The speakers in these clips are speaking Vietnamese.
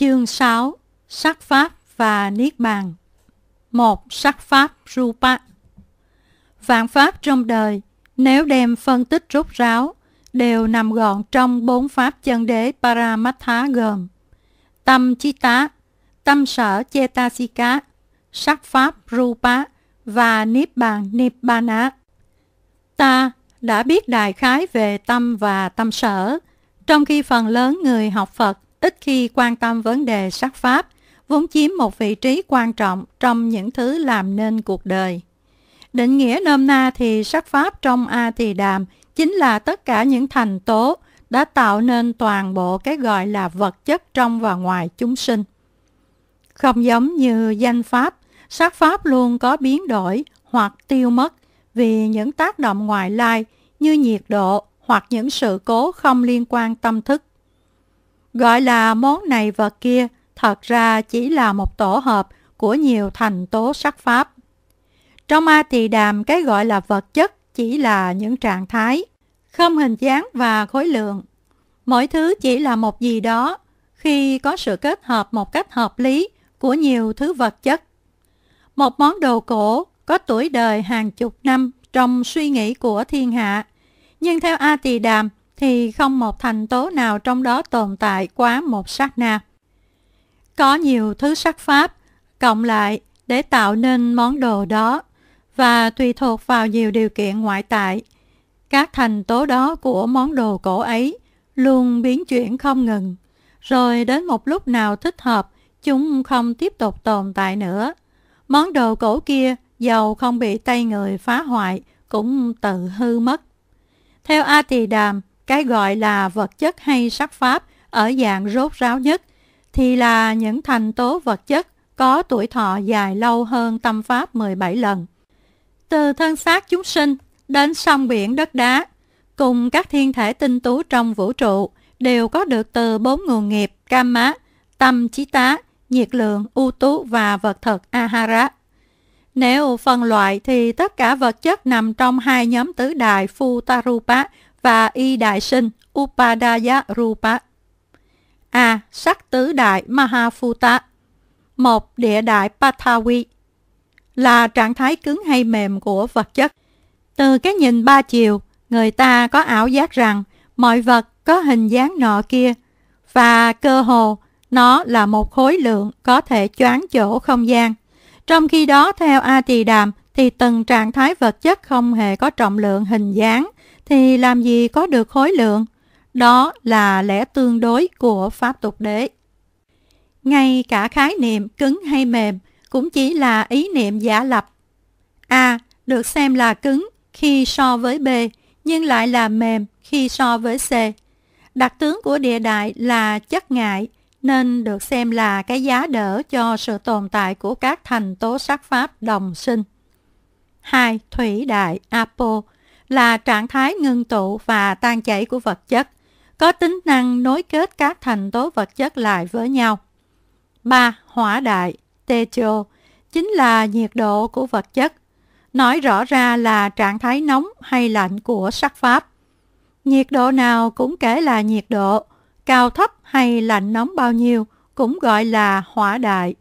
Chương 6 Sắc Pháp và Niết Bàn một Sắc Pháp Rupa Vạn Pháp trong đời, nếu đem phân tích rút ráo, đều nằm gọn trong bốn Pháp chân đế Paramattha gồm Tâm Chí Tá, Tâm Sở Chetasika, Sắc Pháp Rupa và Niết Bàn Nibbana. Ta đã biết đại khái về tâm và tâm sở, trong khi phần lớn người học Phật ít khi quan tâm vấn đề sắc pháp, vốn chiếm một vị trí quan trọng trong những thứ làm nên cuộc đời. Định nghĩa nôm na thì sắc pháp trong A Tỳ Đàm chính là tất cả những thành tố đã tạo nên toàn bộ cái gọi là vật chất trong và ngoài chúng sinh. Không giống như danh pháp, sắc pháp luôn có biến đổi hoặc tiêu mất vì những tác động ngoại lai như nhiệt độ hoặc những sự cố không liên quan tâm thức. Gọi là món này và kia thật ra chỉ là một tổ hợp của nhiều thành tố sắc pháp. Trong A Tỳ Đàm, cái gọi là vật chất chỉ là những trạng thái, không hình dáng và khối lượng. Mỗi thứ chỉ là một gì đó khi có sự kết hợp một cách hợp lý của nhiều thứ vật chất. Một món đồ cổ có tuổi đời hàng chục năm trong suy nghĩ của thiên hạ. Nhưng theo A Tỳ Đàm, thì không một thành tố nào trong đó tồn tại quá một sát na. Có nhiều thứ sắc pháp cộng lại để tạo nên món đồ đó và tùy thuộc vào nhiều điều kiện ngoại tại. Các thành tố đó của món đồ cổ ấy luôn biến chuyển không ngừng, rồi đến một lúc nào thích hợp chúng không tiếp tục tồn tại nữa. Món đồ cổ kia dầu không bị tay người phá hoại cũng tự hư mất. Theo A Tỳ Đàm, cái gọi là vật chất hay sắc pháp ở dạng rốt ráo nhất thì là những thành tố vật chất có tuổi thọ dài lâu hơn tâm pháp 17 lần. Từ thân xác chúng sinh đến sông biển đất đá, cùng các thiên thể tinh tú trong vũ trụ đều có được từ bốn nguồn nghiệp Kama, tâm chí tá, nhiệt lượng, ưu tú và vật thật Ahara. Nếu phân loại thì tất cả vật chất nằm trong hai nhóm tứ đại đài Futarupa và y đại sinh Upadaya Rupa. A. Sắc tứ đại Mahafuta một Địa đại Pathavi là trạng thái cứng hay mềm của vật chất. Từ cái nhìn ba chiều, người ta có ảo giác rằng mọi vật có hình dáng nọ kia và cơ hồ nó là một khối lượng có thể choáng chỗ không gian. Trong khi đó theo A Tỳ Đàm thì từng trạng thái vật chất không hề có trọng lượng hình dáng thì làm gì có được khối lượng. Đó là lẽ tương đối của Pháp tục đế. Ngay cả khái niệm cứng hay mềm cũng chỉ là ý niệm giả lập. A được xem là cứng khi so với B, nhưng lại là mềm khi so với C. Đặc tướng của địa đại là chất ngại, nên được xem là cái giá đỡ cho sự tồn tại của các thành tố sắc pháp đồng sinh. 2. Thủy đại Apo là trạng thái ngưng tụ và tan chảy của vật chất, có tính năng nối kết các thành tố vật chất lại với nhau. 3. Hỏa đại, techo, chính là nhiệt độ của vật chất. Nói rõ ra là trạng thái nóng hay lạnh của sắc pháp. Nhiệt độ nào cũng kể là nhiệt độ, cao thấp hay lạnh nóng bao nhiêu cũng gọi là hỏa đại.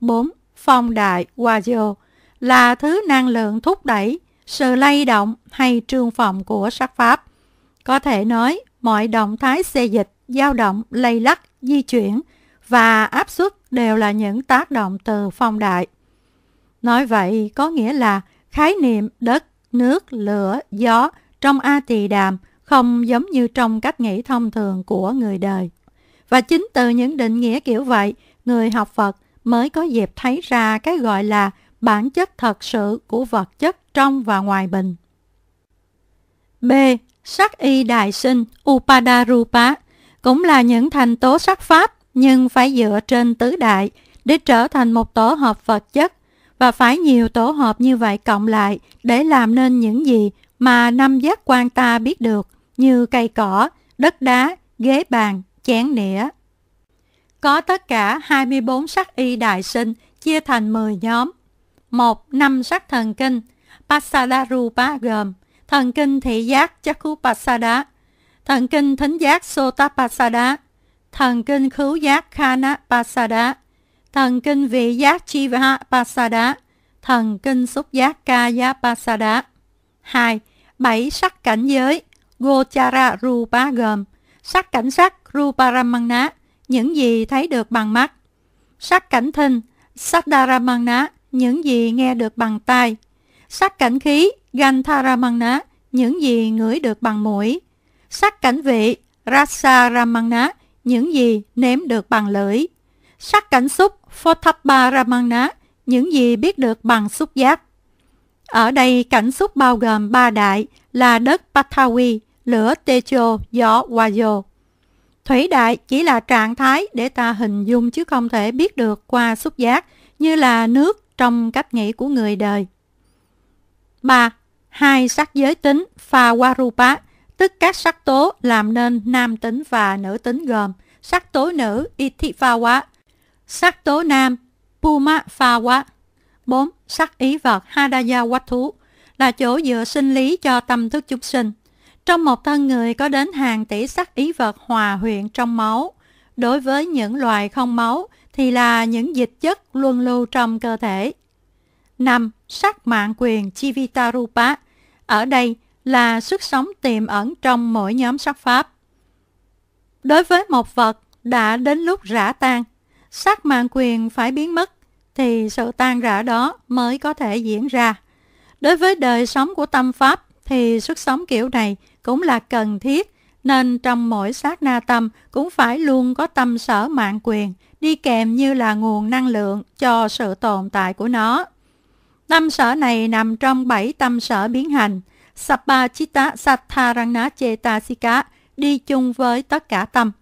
4. Phong đại, wajo, là thứ năng lượng thúc đẩy, sự lay động hay trương phòng của sắc pháp. Có thể nói, mọi động thái xê dịch, dao động, lay lắc, di chuyển và áp suất đều là những tác động từ phong đại. Nói vậy có nghĩa là khái niệm đất, nước, lửa, gió trong A Tỳ Đàm không giống như trong cách nghĩ thông thường của người đời. Và chính từ những định nghĩa kiểu vậy, người học Phật mới có dịp thấy ra cái gọi là bản chất thật sự của vật chất trong và ngoài bình B. Sắc y đại sinh Upadarupa cũng là những thành tố sắc pháp nhưng phải dựa trên tứ đại để trở thành một tổ hợp vật chất và phải nhiều tổ hợp như vậy cộng lại để làm nên những gì mà năm giác quan ta biết được như cây cỏ, đất đá, ghế bàn, chén nĩa. Có tất cả 24 sắc y đại sinh chia thành 10 nhóm. 1. Năm sắc thần kinh Pasadarupa gồm thần kinh thị giác Chakupasada, thần kinh thính giác sota Sotapasada, thần kinh khứu giác Khanapasada, thần kinh vị giác Chivapasada, thần kinh xúc giác Kayapasada. 2. Bảy sắc cảnh giới Gochara Rupa gồm sắc cảnh sắc Ruparamana, những gì thấy được bằng mắt, sắc cảnh thinh Sadaramana, những gì nghe được bằng tai, sắc cảnh khí Gantharamana, những gì ngửi được bằng mũi, sắc cảnh vị Rasaramana, những gì nếm được bằng lưỡi, sắc cảnh xúc Photapparamana, những gì biết được bằng xúc giác. Ở đây cảnh xúc bao gồm ba đại là đất Pathawi, lửa Techo, gió Wayo. Thủy đại chỉ là trạng thái để ta hình dung chứ không thể biết được qua xúc giác như là nước trong cách nghĩ của người đời. 3. Hai sắc giới tính Fawarupa, tức các sắc tố làm nên nam tính và nữ tính gồm sắc tố nữ Ithifawa, sắc tố nam puma Pumafawa. 4. Sắc ý vật hadaya Hadayawattu là chỗ dựa sinh lý cho tâm thức chúng sinh. Trong một thân người có đến hàng tỷ sắc ý vật hòa huyện trong máu. Đối với những loài không máu thì là những dịch chất luân lưu trong cơ thể. 5 sắc mạng quyền Chivitarupa. Ở đây là sức sống tiềm ẩn trong mỗi nhóm sắc pháp. Đối với một vật đã đến lúc rã tan, sắc mạng quyền phải biến mất thì sự tan rã đó mới có thể diễn ra. Đối với đời sống của tâm pháp thì sức sống kiểu này cũng là cần thiết nên trong mỗi sát na tâm cũng phải luôn có tâm sở mạng quyền đi kèm như là nguồn năng lượng cho sự tồn tại của nó. Tâm sở này nằm trong bảy tâm sở biến hành, Sapachitta Sattarana Chetasika, đi chung với tất cả tâm.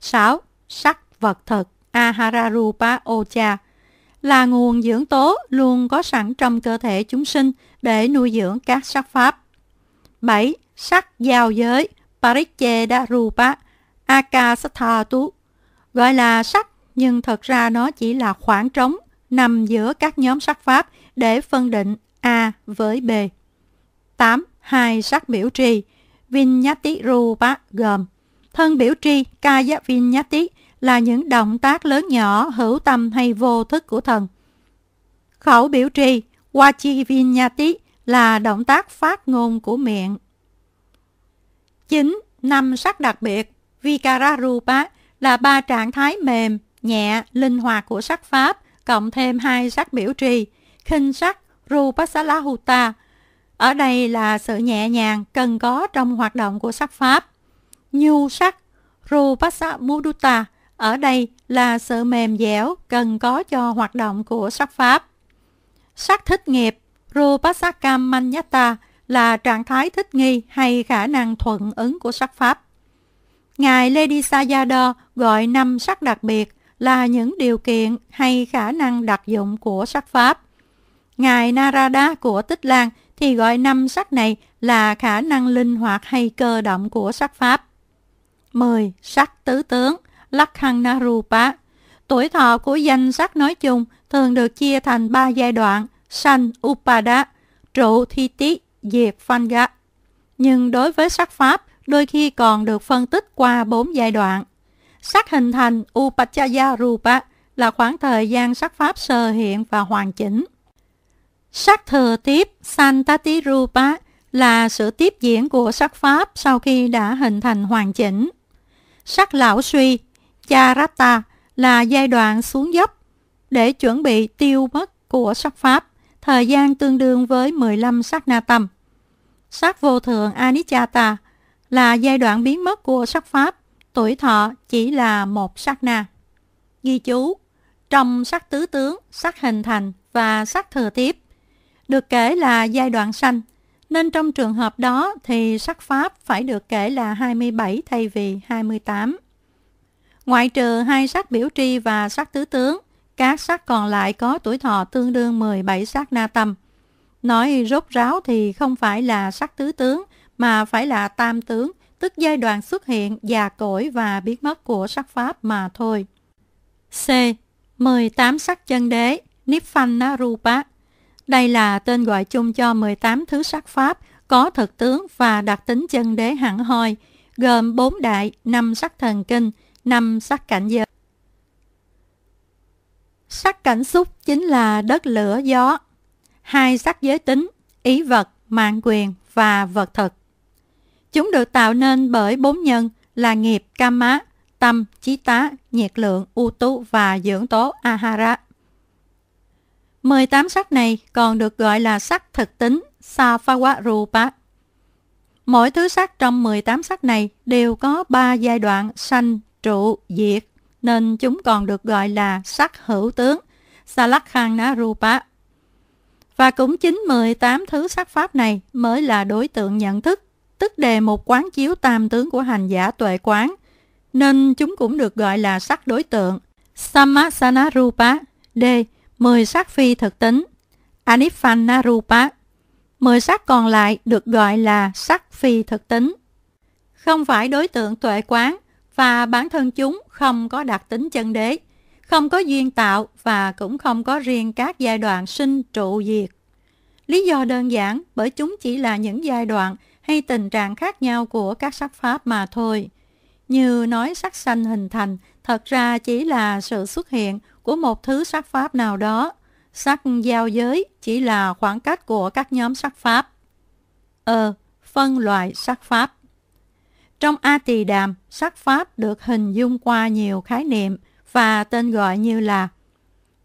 6. Sắc vật thực Ahararupa Ocha là nguồn dưỡng tố luôn có sẵn trong cơ thể chúng sinh để nuôi dưỡng các sắc pháp. 7. Sắc giao giới Parichedarupa Akasathatu gọi là sắc nhưng thật ra nó chỉ là khoảng trống nằm giữa các nhóm sắc pháp để phân định A với B. 8. Hai sắc biểu tri Vinyati Rupa gồm Thân biểu tri Kaya Vinyati là những động tác lớn nhỏ hữu tâm hay vô thức của thần. Khẩu biểu tri Wachi Vinyati là động tác phát ngôn của miệng. 9. Năm sắc đặc biệt Vikara Rupa là ba trạng thái mềm, nhẹ, linh hoạt của sắc pháp cộng thêm hai sắc biểu tri khinh sắc Rupasalahuta. Ở đây là sự nhẹ nhàng cần có trong hoạt động của sắc pháp. Nhu sắc Rupasamuduta. Ở đây là sự mềm dẻo cần có cho hoạt động của sắc pháp. Sắc thích nghiệp Rupasakamanyata là trạng thái thích nghi hay khả năng thuận ứng của sắc pháp. Ngài Lady Sayadaw gọi năm sắc đặc biệt là những điều kiện hay khả năng đặc dụng của sắc pháp. Ngài Narada của Tích Lan thì gọi năm sắc này là khả năng linh hoạt hay cơ động của sắc pháp. 10. Sắc tứ tướng Lakhana Rupa Tuổi thọ của danh sắc nói chung thường được chia thành 3 giai đoạn Sanh Upada, Trụ Thi Tí, Diệt Phanga. Nhưng đối với sắc pháp, đôi khi còn được phân tích qua 4 giai đoạn. Sắc hình thành Upachaya Rupa là khoảng thời gian sắc pháp sơ hiện và hoàn chỉnh. Sắc thừa tiếp Santatirupa là sự tiếp diễn của sắc pháp sau khi đã hình thành hoàn chỉnh. Sắc lão suy, charata là giai đoạn xuống dốc để chuẩn bị tiêu mất của sắc pháp, thời gian tương đương với 15 sắc na tâm. Sắc vô thường anichata là giai đoạn biến mất của sắc pháp, tuổi thọ chỉ là một sắc na. Ghi chú, trong sắc tứ tướng, sắc hình thành và sắc thừa tiếp, được kể là giai đoạn sanh nên trong trường hợp đó thì sắc pháp phải được kể là 27 thay vì 28. Ngoại trừ hai sắc biểu tri và sắc tứ tướng, các sắc còn lại có tuổi thọ tương đương 17 sắc na tâm. Nói rốt ráo thì không phải là sắc tứ tướng mà phải là tam tướng, tức giai đoạn xuất hiện, già cỗi và biến mất của sắc pháp mà thôi. C. 18 sắc chân đế, nipphana rupa đây là tên gọi chung cho 18 thứ sắc pháp có thực tướng và đặc tính chân đế hẳn hoi, gồm 4 đại, 5 sắc thần kinh, 5 sắc cảnh giới. Sắc cảnh xúc chính là đất lửa gió, hai sắc giới tính, ý vật, mạng quyền và vật thực. Chúng được tạo nên bởi bốn nhân là nghiệp, kama, tâm, trí tá, nhiệt lượng, u tú và dưỡng tố ahara. 18 sắc này còn được gọi là sắc thực tính Safawarupa. Mỗi thứ sắc trong 18 sắc này đều có 3 giai đoạn sanh, trụ, diệt, nên chúng còn được gọi là sắc hữu tướng Salakhanarupa. Và cũng chính 18 thứ sắc pháp này mới là đối tượng nhận thức, tức đề một quán chiếu tam tướng của hành giả tuệ quán, nên chúng cũng được gọi là sắc đối tượng Samasanarupa, D 10 sắc phi thực tính Aniphannarupa 10 sắc còn lại được gọi là sắc phi thực tính Không phải đối tượng tuệ quán và bản thân chúng không có đặc tính chân đế không có duyên tạo và cũng không có riêng các giai đoạn sinh trụ diệt. Lý do đơn giản bởi chúng chỉ là những giai đoạn hay tình trạng khác nhau của các sắc pháp mà thôi. Như nói sắc xanh hình thành, thật ra chỉ là sự xuất hiện của một thứ sắc pháp nào đó. Sắc giao giới chỉ là khoảng cách của các nhóm sắc pháp. Ờ, phân loại sắc pháp. Trong A Tỳ Đàm, sắc pháp được hình dung qua nhiều khái niệm và tên gọi như là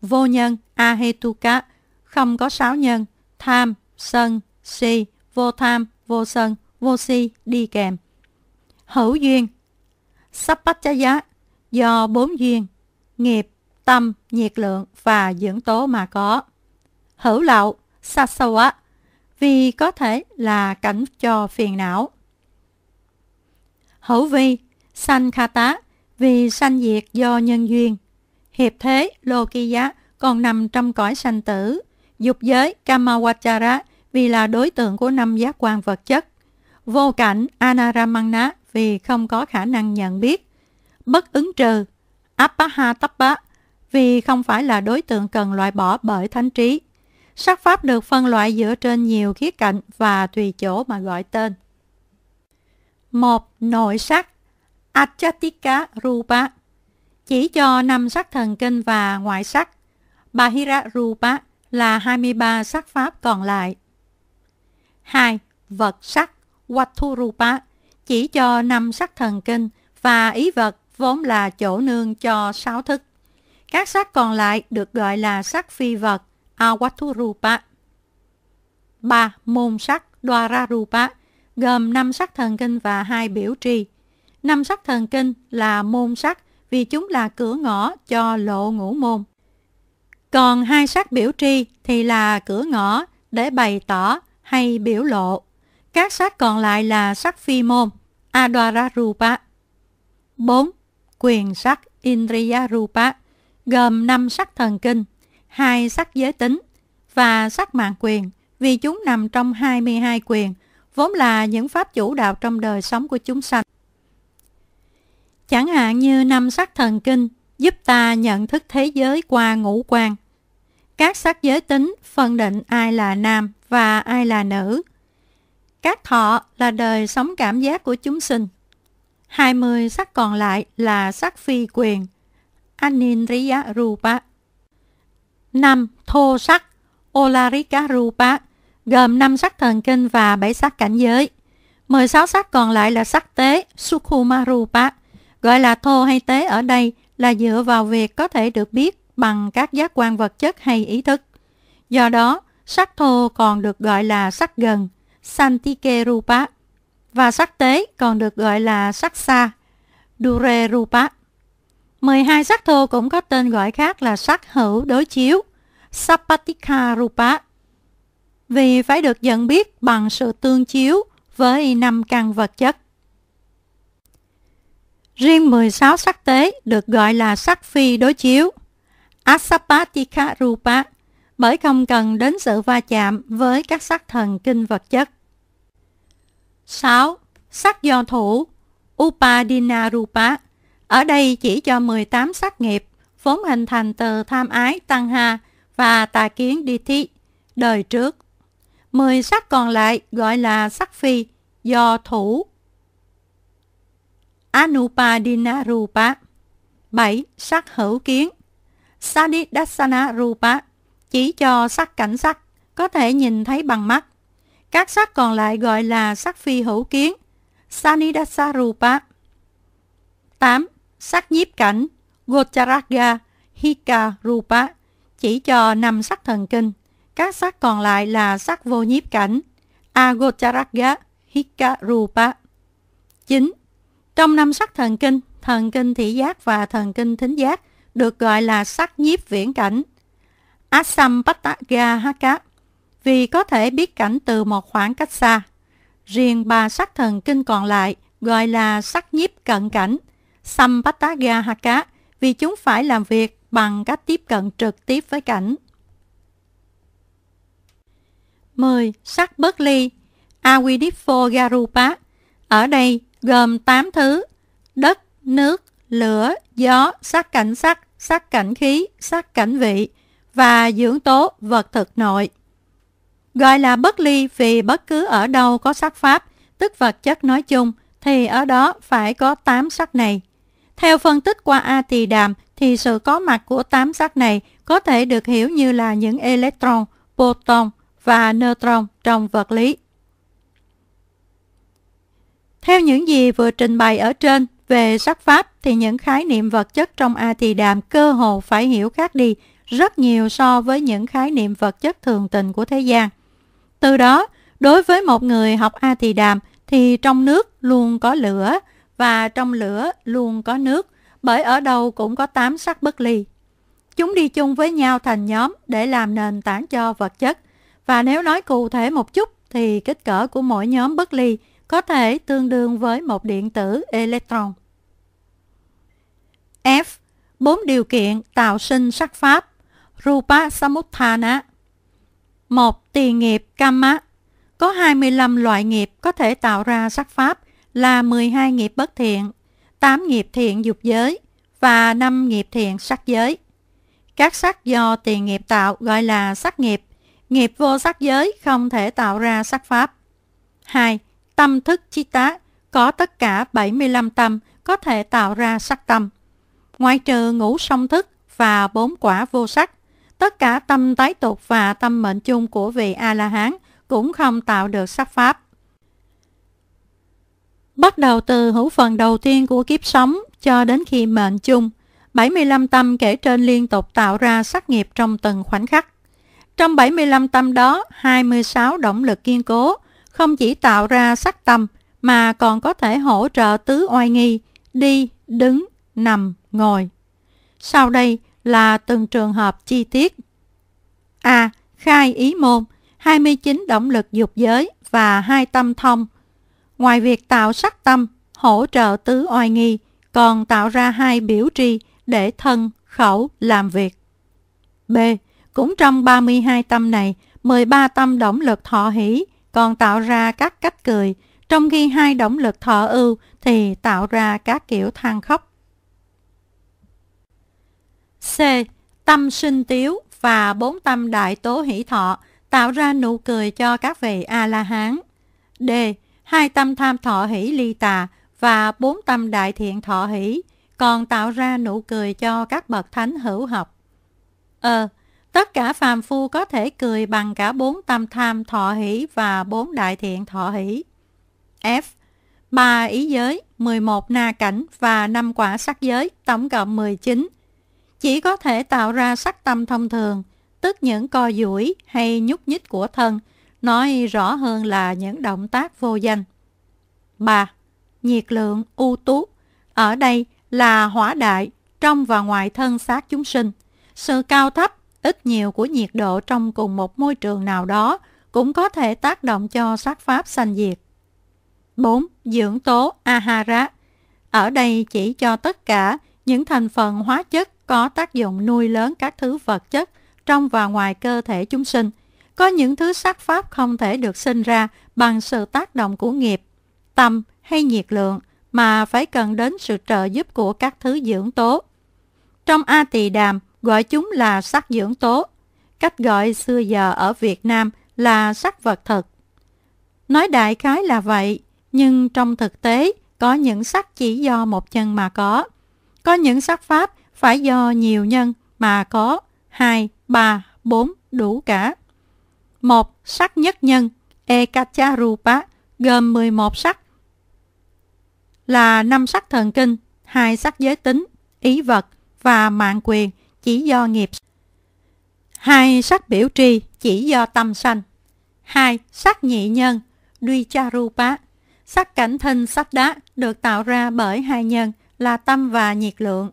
vô nhân Ahetuka, không có sáu nhân, tham, sân, si, vô tham, vô sân, vô si đi kèm. Hữu duyên Sappachaya do bốn duyên nghiệp, tâm, nhiệt lượng và dưỡng tố mà có. Hữu lậu, sasawa, vì có thể là cảnh cho phiền não. Hữu vi, sanh kha tá vì sanh diệt do nhân duyên. Hiệp thế, lokiya, còn nằm trong cõi sanh tử. Dục giới, kamawachara, vì là đối tượng của năm giác quan vật chất. Vô cảnh, anaramana, vì không có khả năng nhận biết. Bất ứng trừ, appahatattva, vì không phải là đối tượng cần loại bỏ bởi thánh trí. Sắc pháp được phân loại dựa trên nhiều khía cạnh và tùy chỗ mà gọi tên. 1. Nội sắc Achatika Rupa Chỉ cho năm sắc thần kinh và ngoại sắc. Bahira Rupa là 23 sắc pháp còn lại. 2. Vật sắc Wattu Rupa Chỉ cho năm sắc thần kinh và ý vật vốn là chỗ nương cho sáu thức. Các sắc còn lại được gọi là sắc phi vật, Awaturupa. 3. Môn sắc Dwararupa gồm 5 sắc thần kinh và hai biểu tri. Năm sắc thần kinh là môn sắc vì chúng là cửa ngõ cho lộ ngũ môn. Còn hai sắc biểu tri thì là cửa ngõ để bày tỏ hay biểu lộ. Các sắc còn lại là sắc phi môn, Adwararupa. 4. Quyền sắc Indriyarupa gồm 5 sắc thần kinh, hai sắc giới tính và sắc mạng quyền vì chúng nằm trong 22 quyền, vốn là những pháp chủ đạo trong đời sống của chúng sanh. Chẳng hạn như năm sắc thần kinh giúp ta nhận thức thế giới qua ngũ quan. Các sắc giới tính phân định ai là nam và ai là nữ. Các thọ là đời sống cảm giác của chúng sinh. 20 sắc còn lại là sắc phi quyền – Aninriya Rupa 5. Thô sắc Olarika Rupa gồm 5 sắc thần kinh và 7 sắc cảnh giới. 16 sắc còn lại là sắc tế Sukhuma Rupa gọi là thô hay tế ở đây là dựa vào việc có thể được biết bằng các giác quan vật chất hay ý thức. Do đó, sắc thô còn được gọi là sắc gần, Santike Rupa, và sắc tế còn được gọi là sắc xa, Dure Rupa. 12 sắc thô cũng có tên gọi khác là sắc hữu đối chiếu, Sapatika Rupa. Vì phải được nhận biết bằng sự tương chiếu với năm căn vật chất. Riêng 16 sắc tế được gọi là sắc phi đối chiếu, Asapatika Rupa, bởi không cần đến sự va chạm với các sắc thần kinh vật chất. 6. Sắc do thủ, Upadina Rupa ở đây chỉ cho 18 sắc nghiệp, vốn hình thành từ tham ái tăng ha và tà kiến đi thi đời trước. 10 sắc còn lại gọi là sắc phi, do thủ. Anupadina rupa 7. Sắc hữu kiến Sadidasana rupa chỉ cho sắc cảnh sắc, có thể nhìn thấy bằng mắt. Các sắc còn lại gọi là sắc phi hữu kiến, Sanidasa rupa 8. Sắc nhiếp cảnh Gocharaga Hikarupa chỉ cho năm sắc thần kinh. Các sắc còn lại là sắc vô nhiếp cảnh Agocharaga Hikarupa. 9. Trong năm sắc thần kinh, thần kinh thị giác và thần kinh thính giác được gọi là sắc nhiếp viễn cảnh asampataga haka vì có thể biết cảnh từ một khoảng cách xa. Riêng ba sắc thần kinh còn lại gọi là sắc nhiếp cận cảnh Sampatagahaka vì chúng phải làm việc bằng cách tiếp cận trực tiếp với cảnh. 10. Sắc bất ly Awidifo Garupa Ở đây gồm 8 thứ Đất, nước, lửa, gió, sắc cảnh sắc, sắc cảnh khí, sắc cảnh vị và dưỡng tố vật thực nội. Gọi là bất ly vì bất cứ ở đâu có sắc pháp, tức vật chất nói chung, thì ở đó phải có 8 sắc này. Theo phân tích qua A-tỳ-đàm thì sự có mặt của tám sắc này có thể được hiểu như là những electron, proton và neutron trong vật lý. Theo những gì vừa trình bày ở trên về sắc pháp thì những khái niệm vật chất trong A-tỳ-đàm cơ hồ phải hiểu khác đi rất nhiều so với những khái niệm vật chất thường tình của thế gian. Từ đó, đối với một người học A-tỳ-đàm thì trong nước luôn có lửa, và trong lửa luôn có nước, bởi ở đâu cũng có tám sắc bất ly. Chúng đi chung với nhau thành nhóm để làm nền tảng cho vật chất. Và nếu nói cụ thể một chút thì kích cỡ của mỗi nhóm bất ly có thể tương đương với một điện tử electron. F. Bốn điều kiện tạo sinh sắc pháp Rupa Samuthana 1. Tiền nghiệp Kamma Có 25 loại nghiệp có thể tạo ra sắc pháp – là 12 nghiệp bất thiện, 8 nghiệp thiện dục giới và 5 nghiệp thiện sắc giới. Các sắc do tiền nghiệp tạo gọi là sắc nghiệp, nghiệp vô sắc giới không thể tạo ra sắc pháp. 2. Tâm thức chi tá có tất cả 75 tâm có thể tạo ra sắc tâm. Ngoại trừ ngũ song thức và bốn quả vô sắc, tất cả tâm tái tục và tâm mệnh chung của vị A-la-hán cũng không tạo được sắc pháp bắt đầu từ hữu phần đầu tiên của kiếp sống cho đến khi mệnh chung. 75 tâm kể trên liên tục tạo ra sắc nghiệp trong từng khoảnh khắc. Trong 75 tâm đó, 26 động lực kiên cố, không chỉ tạo ra sắc tâm mà còn có thể hỗ trợ tứ oai nghi, đi, đứng, nằm, ngồi. Sau đây là từng trường hợp chi tiết. A. Khai ý môn, 29 động lực dục giới và hai tâm thông, Ngoài việc tạo sắc tâm, hỗ trợ tứ oai nghi, còn tạo ra hai biểu tri để thân, khẩu làm việc. B. Cũng trong 32 tâm này, 13 tâm động lực thọ hỷ còn tạo ra các cách cười, trong khi hai động lực thọ ưu thì tạo ra các kiểu than khóc. C. Tâm sinh tiếu và bốn tâm đại tố hỷ thọ tạo ra nụ cười cho các vị A-la-hán. D hai tâm tham thọ hỷ ly tà và bốn tâm đại thiện thọ hỷ, còn tạo ra nụ cười cho các bậc thánh hữu học. Ờ, tất cả phàm phu có thể cười bằng cả bốn tâm tham thọ hỷ và bốn đại thiện thọ hỷ. F. Ba ý giới, 11 na cảnh và năm quả sắc giới, tổng cộng 19. Chỉ có thể tạo ra sắc tâm thông thường, tức những co duỗi hay nhúc nhích của thân – nói rõ hơn là những động tác vô danh. 3. Nhiệt lượng u tú Ở đây là hỏa đại, trong và ngoài thân xác chúng sinh. Sự cao thấp, ít nhiều của nhiệt độ trong cùng một môi trường nào đó cũng có thể tác động cho sát pháp sanh diệt. 4. Dưỡng tố Ahara Ở đây chỉ cho tất cả những thành phần hóa chất có tác dụng nuôi lớn các thứ vật chất trong và ngoài cơ thể chúng sinh – có những thứ sắc pháp không thể được sinh ra bằng sự tác động của nghiệp, tâm hay nhiệt lượng mà phải cần đến sự trợ giúp của các thứ dưỡng tố. Trong A Tỳ Đàm gọi chúng là sắc dưỡng tố, cách gọi xưa giờ ở Việt Nam là sắc vật thực. Nói đại khái là vậy, nhưng trong thực tế có những sắc chỉ do một nhân mà có. Có những sắc pháp phải do nhiều nhân mà có, 2, 3, 4 đủ cả một sắc nhất nhân Ekacharupa gồm 11 sắc là năm sắc thần kinh, hai sắc giới tính, ý vật và mạng quyền chỉ do nghiệp. Hai sắc biểu tri chỉ do tâm sanh. Hai sắc nhị nhân Duicharupa Sắc cảnh thinh sắc đá được tạo ra bởi hai nhân là tâm và nhiệt lượng.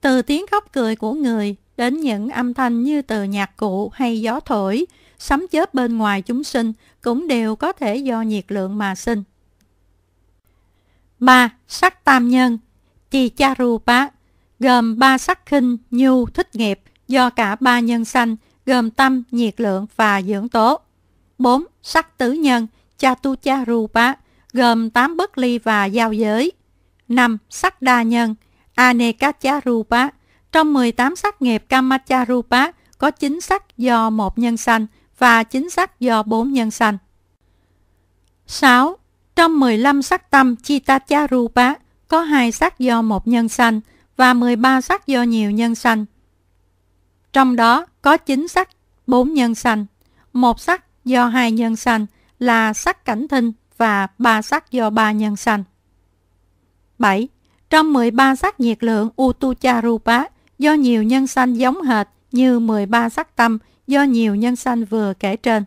Từ tiếng khóc cười của người đến những âm thanh như từ nhạc cụ hay gió thổi – sấm chớp bên ngoài chúng sinh cũng đều có thể do nhiệt lượng mà sinh. 3. Sắc tam nhân Chi rupa gồm ba sắc khinh, nhu, thích nghiệp do cả ba nhân sanh gồm tâm, nhiệt lượng và dưỡng tố. 4. Sắc tứ nhân cha cha tu rupa gồm tám bất ly và giao giới. 5. Sắc đa nhân rupa Trong 18 sắc nghiệp rupa có 9 sắc do một nhân sanh và chính sắc do bốn nhân sanh. 6. Trong 15 sắc tâm Chitacharupa có hai sắc do một nhân sanh và 13 sắc do nhiều nhân sanh. Trong đó có chính sắc bốn nhân sanh, một sắc do hai nhân sanh là sắc cảnh thinh và ba sắc do ba nhân sanh. 7. Trong 13 sắc nhiệt lượng Utucharupa do nhiều nhân sanh giống hệt như 13 sắc tâm do nhiều nhân sanh vừa kể trên.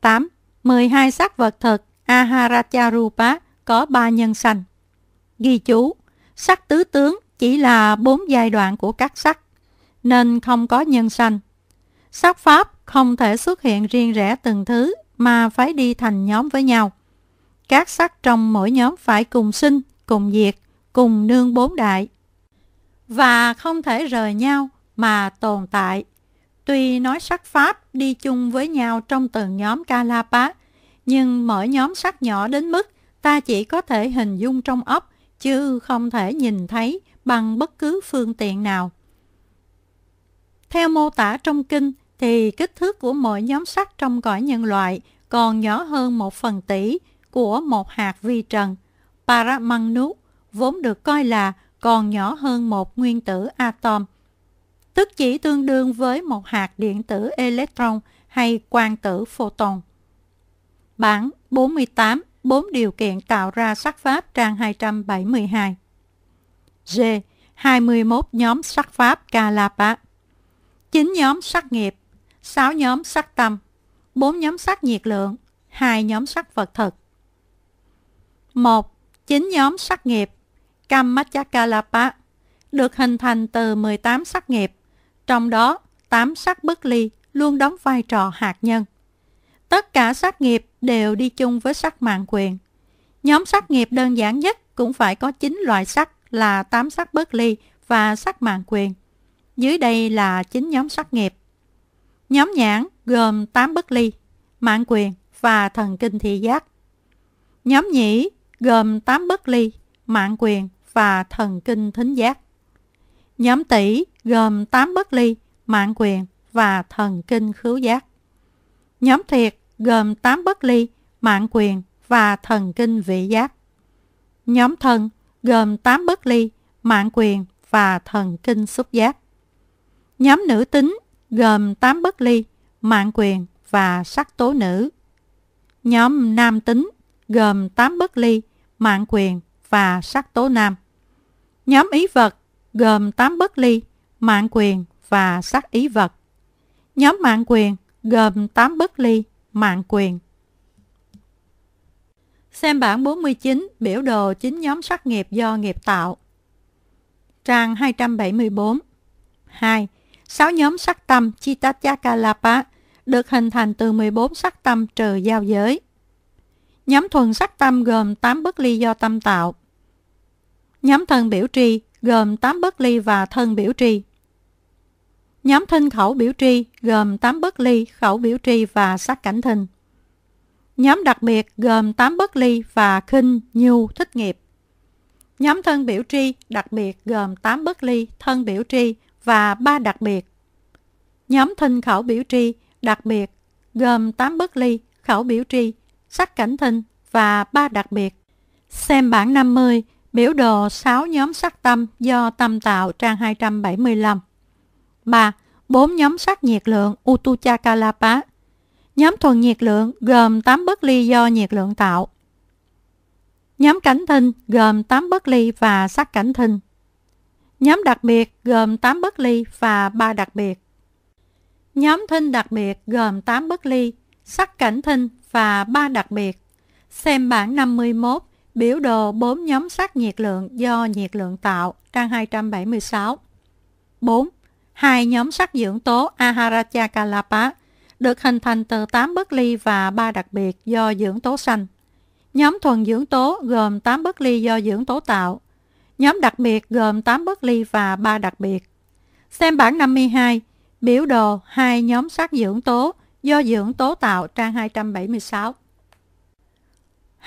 8. 12 sắc vật thực Aharacharupa có 3 nhân sanh. Ghi chú, sắc tứ tướng chỉ là 4 giai đoạn của các sắc, nên không có nhân sanh. Sắc pháp không thể xuất hiện riêng rẽ từng thứ mà phải đi thành nhóm với nhau. Các sắc trong mỗi nhóm phải cùng sinh, cùng diệt, cùng nương bốn đại và không thể rời nhau mà tồn tại tuy nói sắc Pháp đi chung với nhau trong từng nhóm Kalapa, nhưng mỗi nhóm sắc nhỏ đến mức ta chỉ có thể hình dung trong óc, chứ không thể nhìn thấy bằng bất cứ phương tiện nào. Theo mô tả trong kinh, thì kích thước của mỗi nhóm sắc trong cõi nhân loại còn nhỏ hơn một phần tỷ của một hạt vi trần. Paramanu vốn được coi là còn nhỏ hơn một nguyên tử atom – tức chỉ tương đương với một hạt điện tử electron hay quang tử photon. Bản 48 4 điều kiện tạo ra sắc pháp trang 272. G. 21 nhóm sắc pháp Kalapa 9 nhóm sắc nghiệp 6 nhóm sắc tâm 4 nhóm sắc nhiệt lượng 2 nhóm sắc vật thực 1. 9 nhóm sắc nghiệp Kammachakkalapa được hình thành từ 18 sắc nghiệp trong đó, tám sắc bất ly luôn đóng vai trò hạt nhân. Tất cả sắc nghiệp đều đi chung với sắc mạng quyền. Nhóm sắc nghiệp đơn giản nhất cũng phải có 9 loại sắc là tám sắc bất ly và sắc mạng quyền. Dưới đây là 9 nhóm sắc nghiệp. Nhóm nhãn gồm 8 bất ly, mạng quyền và thần kinh thị giác. Nhóm nhĩ gồm 8 bất ly, mạng quyền và thần kinh thính giác. Nhóm tỷ gồm tám bất ly, mạng quyền và thần kinh khứu giác. Nhóm thiệt gồm tám bất ly, mạng quyền và thần kinh vị giác. Nhóm thân gồm tám bất ly, mạng quyền và thần kinh xúc giác. Nhóm nữ tính gồm tám bất ly, mạng quyền và sắc tố nữ. Nhóm nam tính gồm tám bất ly, mạng quyền và sắc tố nam. Nhóm ý vật gồm 8 bất ly, mạng quyền và sắc ý vật. Nhóm mạng quyền gồm 8 bất ly, mạng quyền. Xem bản 49, biểu đồ 9 nhóm sắc nghiệp do nghiệp tạo. Trang 274 2. 6 nhóm sắc tâm Chittachakalapa được hình thành từ 14 sắc tâm trừ giao giới. Nhóm thuần sắc tâm gồm 8 bất ly do tâm tạo. Nhóm thần biểu tri gồm 8 bất ly và thân biểu tri. Nhóm thân khẩu biểu tri gồm 8 bất ly, khẩu biểu tri và sắc cảnh thinh. Nhóm đặc biệt gồm 8 bất ly và khinh, nhu, thích nghiệp. Nhóm thân biểu tri đặc biệt gồm 8 bất ly, thân biểu tri và ba đặc biệt. Nhóm thân khẩu biểu tri đặc biệt gồm 8 bất ly, khẩu biểu tri, sắc cảnh thinh và ba đặc biệt. Xem bản 50 Biểu đồ 6 nhóm sắc tâm do Tâm Tạo trang 275 3. 4 nhóm sắc nhiệt lượng Utuchakalapa Nhóm thuần nhiệt lượng gồm 8 bất ly do nhiệt lượng tạo. Nhóm cảnh thinh gồm 8 bất ly và sắc cảnh thinh. Nhóm đặc biệt gồm 8 bất ly và 3 đặc biệt. Nhóm thinh đặc biệt gồm 8 bất ly, sắc cảnh thinh và 3 đặc biệt. Xem bảng 51 Biểu đồ 4 nhóm sắc nhiệt lượng do nhiệt lượng tạo, trang 276. 4. Hai nhóm sắc dưỡng tố Aharachakalapa được hình thành từ 8 bất ly và 3 đặc biệt do dưỡng tố xanh. Nhóm thuần dưỡng tố gồm 8 bất ly do dưỡng tố tạo. Nhóm đặc biệt gồm 8 bất ly và 3 đặc biệt. Xem bản 52, biểu đồ hai nhóm sắc dưỡng tố do dưỡng tố tạo trang 276.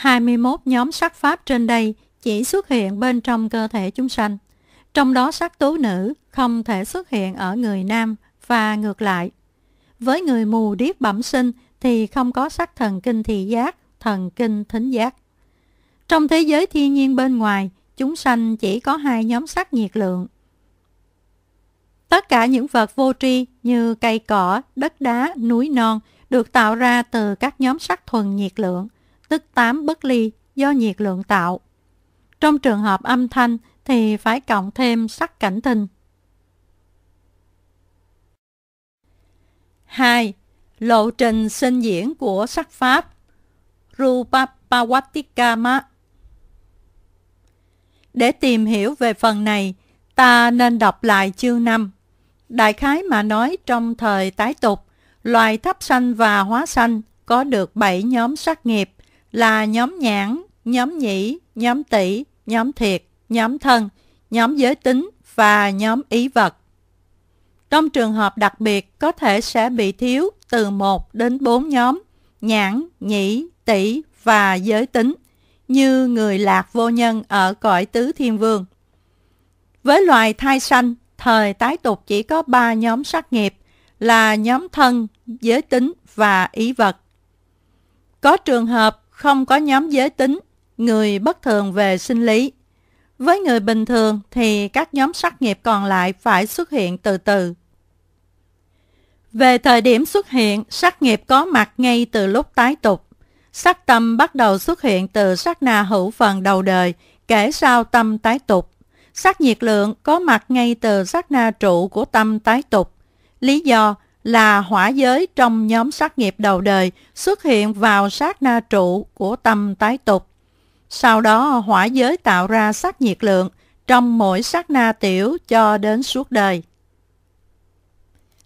21 nhóm sắc pháp trên đây chỉ xuất hiện bên trong cơ thể chúng sanh. Trong đó sắc tố nữ không thể xuất hiện ở người nam và ngược lại. Với người mù điếc bẩm sinh thì không có sắc thần kinh thị giác, thần kinh thính giác. Trong thế giới thiên nhiên bên ngoài, chúng sanh chỉ có hai nhóm sắc nhiệt lượng. Tất cả những vật vô tri như cây cỏ, đất đá, núi non được tạo ra từ các nhóm sắc thuần nhiệt lượng – tức 8 bất ly do nhiệt lượng tạo. Trong trường hợp âm thanh thì phải cộng thêm sắc cảnh thinh. 2. Lộ trình sinh diễn của sắc pháp Rupapawatikama Để tìm hiểu về phần này, ta nên đọc lại chương 5. Đại khái mà nói trong thời tái tục, loài thấp sanh và hóa sanh có được 7 nhóm sắc nghiệp, là nhóm nhãn, nhóm nhĩ, nhóm tỷ, nhóm thiệt, nhóm thân, nhóm giới tính và nhóm ý vật. Trong trường hợp đặc biệt có thể sẽ bị thiếu từ 1 đến 4 nhóm nhãn, nhĩ, tỷ và giới tính như người lạc vô nhân ở cõi tứ thiên vương. Với loài thai sanh, thời tái tục chỉ có 3 nhóm sắc nghiệp là nhóm thân, giới tính và ý vật. Có trường hợp không có nhóm giới tính, người bất thường về sinh lý. Với người bình thường thì các nhóm sắc nghiệp còn lại phải xuất hiện từ từ. Về thời điểm xuất hiện, sắc nghiệp có mặt ngay từ lúc tái tục. Sắc tâm bắt đầu xuất hiện từ sắc na hữu phần đầu đời, kể sau tâm tái tục. Sắc nhiệt lượng có mặt ngay từ sắc na trụ của tâm tái tục. Lý do là hỏa giới trong nhóm sát nghiệp đầu đời xuất hiện vào sát na trụ của tâm tái tục. Sau đó hỏa giới tạo ra sát nhiệt lượng trong mỗi sát na tiểu cho đến suốt đời.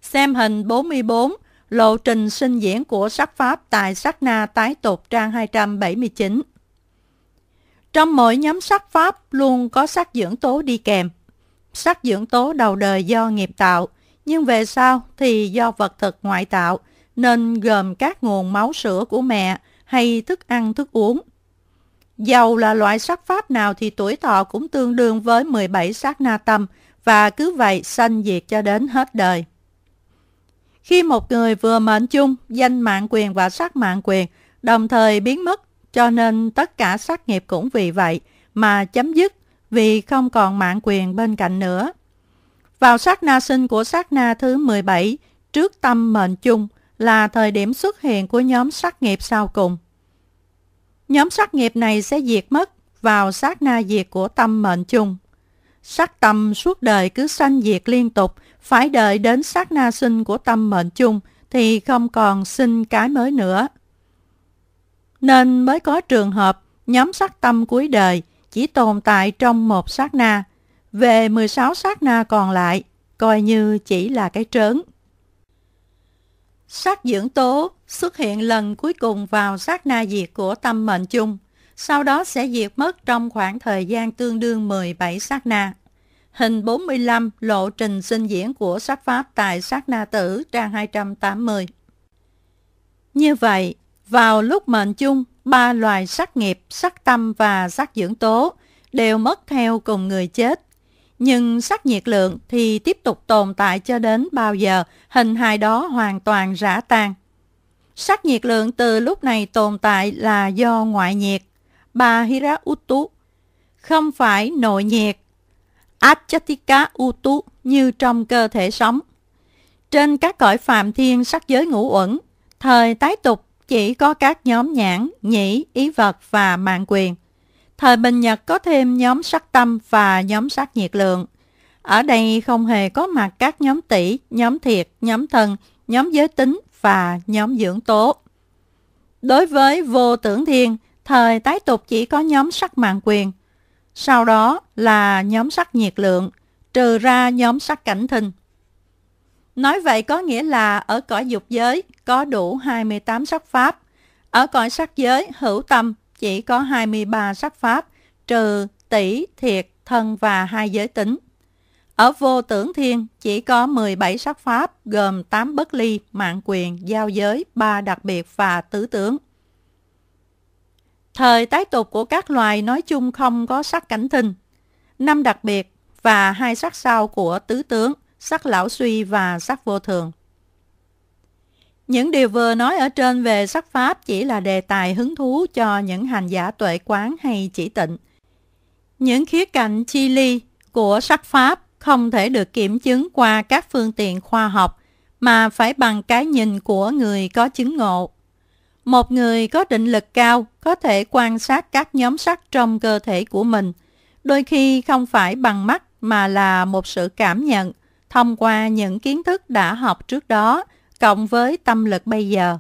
Xem hình 44, lộ trình sinh diễn của sắc pháp tại sát na tái tục trang 279. Trong mỗi nhóm sắc pháp luôn có sắc dưỡng tố đi kèm. Sắc dưỡng tố đầu đời do nghiệp tạo – nhưng về sau thì do vật thực ngoại tạo nên gồm các nguồn máu sữa của mẹ hay thức ăn thức uống. Dầu là loại sắc pháp nào thì tuổi thọ cũng tương đương với 17 sát na tâm và cứ vậy sanh diệt cho đến hết đời. Khi một người vừa mệnh chung, danh mạng quyền và sắc mạng quyền đồng thời biến mất, cho nên tất cả sát nghiệp cũng vì vậy mà chấm dứt vì không còn mạng quyền bên cạnh nữa. Vào sát na sinh của sát na thứ 17, trước tâm mệnh chung, là thời điểm xuất hiện của nhóm sát nghiệp sau cùng. Nhóm sát nghiệp này sẽ diệt mất vào sát na diệt của tâm mệnh chung. Sát tâm suốt đời cứ sanh diệt liên tục, phải đợi đến sát na sinh của tâm mệnh chung thì không còn sinh cái mới nữa. Nên mới có trường hợp nhóm sát tâm cuối đời chỉ tồn tại trong một sát na – về 16 sát na còn lại, coi như chỉ là cái trớn. Sát dưỡng tố xuất hiện lần cuối cùng vào sát na diệt của tâm mệnh chung, sau đó sẽ diệt mất trong khoảng thời gian tương đương 17 sát na. Hình 45 lộ trình sinh diễn của sát pháp tại sát na tử trang 280. Như vậy, vào lúc mệnh chung, ba loài sát nghiệp, sát tâm và sát dưỡng tố đều mất theo cùng người chết nhưng sắc nhiệt lượng thì tiếp tục tồn tại cho đến bao giờ hình hài đó hoàn toàn rã tan. Sắc nhiệt lượng từ lúc này tồn tại là do ngoại nhiệt, bà Hira Utu, không phải nội nhiệt, Achatika Utu như trong cơ thể sống. Trên các cõi phàm thiên sắc giới ngũ uẩn, thời tái tục chỉ có các nhóm nhãn, nhĩ, ý vật và mạng quyền. Thời Bình Nhật có thêm nhóm sắc tâm và nhóm sắc nhiệt lượng. Ở đây không hề có mặt các nhóm tỷ, nhóm thiệt, nhóm thân nhóm giới tính và nhóm dưỡng tố. Đối với vô tưởng thiên, thời tái tục chỉ có nhóm sắc mạng quyền. Sau đó là nhóm sắc nhiệt lượng, trừ ra nhóm sắc cảnh thinh. Nói vậy có nghĩa là ở cõi dục giới có đủ 28 sắc pháp, ở cõi sắc giới hữu tâm chỉ có 23 sắc pháp, trừ tỷ, thiệt, thân và hai giới tính. Ở vô tưởng thiên chỉ có 17 sắc pháp gồm 8 bất ly, mạng quyền, giao giới, ba đặc biệt và tứ tướng. Thời tái tục của các loài nói chung không có sắc cảnh thinh, năm đặc biệt và hai sắc sau của tứ tướng, sắc lão suy và sắc vô thường. Những điều vừa nói ở trên về sắc pháp chỉ là đề tài hứng thú cho những hành giả tuệ quán hay chỉ tịnh. Những khía cạnh chi ly của sắc pháp không thể được kiểm chứng qua các phương tiện khoa học mà phải bằng cái nhìn của người có chứng ngộ. Một người có định lực cao có thể quan sát các nhóm sắc trong cơ thể của mình, đôi khi không phải bằng mắt mà là một sự cảm nhận thông qua những kiến thức đã học trước đó – cộng với tâm lực bây giờ.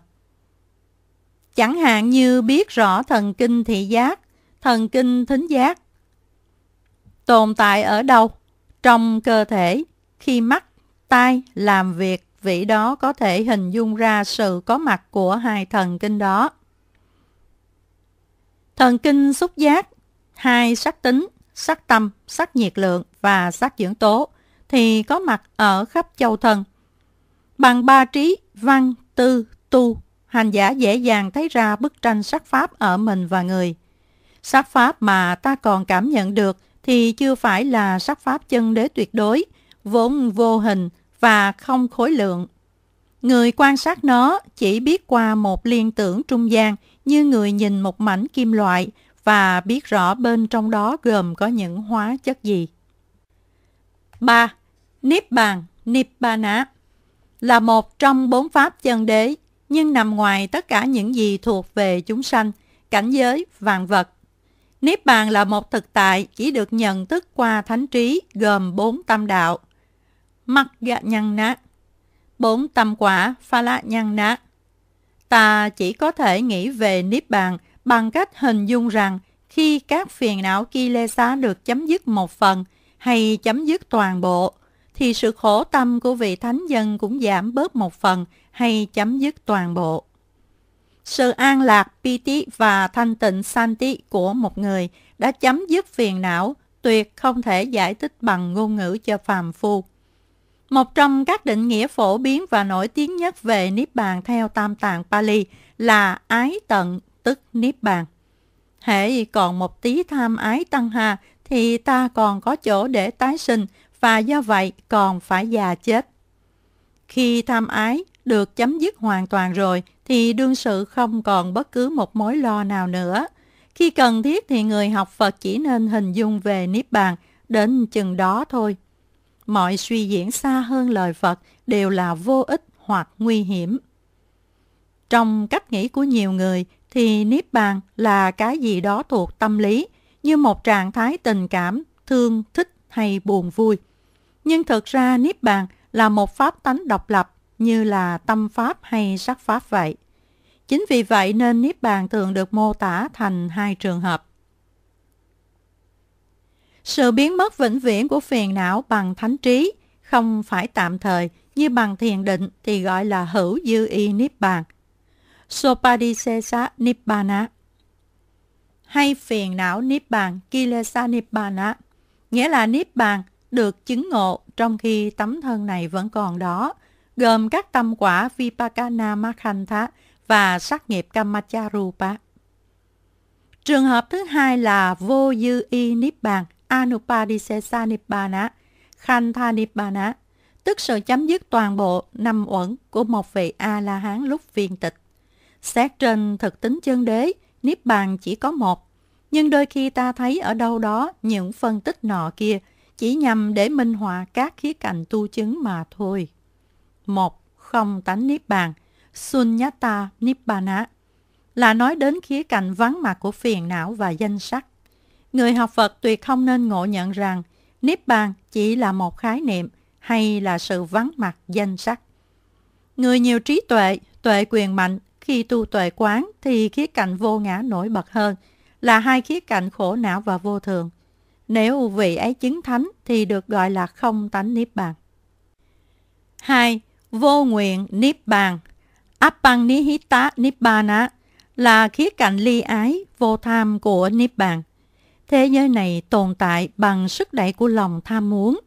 Chẳng hạn như biết rõ thần kinh thị giác, thần kinh thính giác tồn tại ở đâu trong cơ thể khi mắt, tai làm việc vị đó có thể hình dung ra sự có mặt của hai thần kinh đó. Thần kinh xúc giác, hai sắc tính, sắc tâm, sắc nhiệt lượng và sắc dưỡng tố thì có mặt ở khắp châu thân. Bằng ba trí văn, tư, tu, hành giả dễ dàng thấy ra bức tranh sắc pháp ở mình và người. Sắc pháp mà ta còn cảm nhận được thì chưa phải là sắc pháp chân đế tuyệt đối, vốn vô hình và không khối lượng. Người quan sát nó chỉ biết qua một liên tưởng trung gian như người nhìn một mảnh kim loại và biết rõ bên trong đó gồm có những hóa chất gì. 3. Niếp bàn, Nibbana là một trong bốn pháp chân đế, nhưng nằm ngoài tất cả những gì thuộc về chúng sanh, cảnh giới, vạn vật. Niết bàn là một thực tại chỉ được nhận thức qua thánh trí gồm bốn tâm đạo. Mắc gạ nhăn nát, bốn tâm quả pha la nhăn nát. Ta chỉ có thể nghĩ về Niết bàn bằng cách hình dung rằng khi các phiền não xá được chấm dứt một phần hay chấm dứt toàn bộ, thì sự khổ tâm của vị thánh dân cũng giảm bớt một phần hay chấm dứt toàn bộ. Sự an lạc, pi và thanh tịnh santi của một người đã chấm dứt phiền não, tuyệt không thể giải thích bằng ngôn ngữ cho phàm phu. Một trong các định nghĩa phổ biến và nổi tiếng nhất về Niết Bàn theo Tam Tạng Pali là ái tận, tức Niết Bàn. Hễ còn một tí tham ái tăng hà thì ta còn có chỗ để tái sinh – và do vậy còn phải già chết. Khi tham ái được chấm dứt hoàn toàn rồi thì đương sự không còn bất cứ một mối lo nào nữa. Khi cần thiết thì người học Phật chỉ nên hình dung về Niết Bàn đến chừng đó thôi. Mọi suy diễn xa hơn lời Phật đều là vô ích hoặc nguy hiểm. Trong cách nghĩ của nhiều người thì Niết Bàn là cái gì đó thuộc tâm lý, như một trạng thái tình cảm, thương, thích hay buồn vui. Nhưng thực ra Niết Bàn là một pháp tánh độc lập như là tâm pháp hay sắc pháp vậy. Chính vì vậy nên Niết Bàn thường được mô tả thành hai trường hợp. Sự biến mất vĩnh viễn của phiền não bằng thánh trí không phải tạm thời như bằng thiền định thì gọi là hữu dư y Niết Bàn. Sopadisesa Nibbana hay phiền não Niết Bàn Kilesa Nibbana nghĩa là Niết Bàn được chứng ngộ trong khi tấm thân này vẫn còn đó, gồm các tâm quả Vipakana Makhantha và sát nghiệp Kamacharupa. Trường hợp thứ hai là vô dư y niết bàn, anupadisesa nibbana, khantha nibbana, tức sự chấm dứt toàn bộ năm uẩn của một vị A-la-hán lúc viên tịch. Xét trên thực tính chân đế, nibbana chỉ có một, nhưng đôi khi ta thấy ở đâu đó những phân tích nọ kia – chỉ nhằm để minh họa các khía cạnh tu chứng mà thôi. Một, không tánh niết bàn, sunyata nibbana, là nói đến khía cạnh vắng mặt của phiền não và danh sắc. Người học Phật tuyệt không nên ngộ nhận rằng niết bàn chỉ là một khái niệm hay là sự vắng mặt danh sắc. Người nhiều trí tuệ, tuệ quyền mạnh, khi tu tuệ quán thì khía cạnh vô ngã nổi bật hơn, là hai khía cạnh khổ não và vô thường – nếu vị ấy chứng thánh thì được gọi là không tánh Niết Bàn. 2. Vô nguyện Niết Bàn Appang Nihita Nibbana là khía cạnh ly ái, vô tham của Niết Bàn. Thế giới này tồn tại bằng sức đẩy của lòng tham muốn.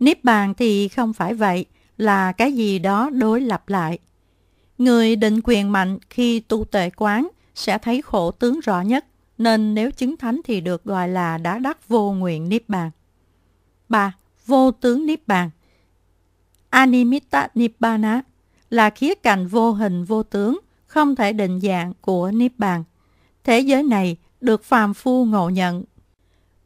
Niết Bàn thì không phải vậy, là cái gì đó đối lập lại. Người định quyền mạnh khi tu tệ quán sẽ thấy khổ tướng rõ nhất nên nếu chứng thánh thì được gọi là đã đắc vô nguyện Niết Bàn. 3. Vô tướng Niết Bàn Animitta Nibbana là khía cạnh vô hình vô tướng, không thể định dạng của Niết Bàn. Thế giới này được phàm phu ngộ nhận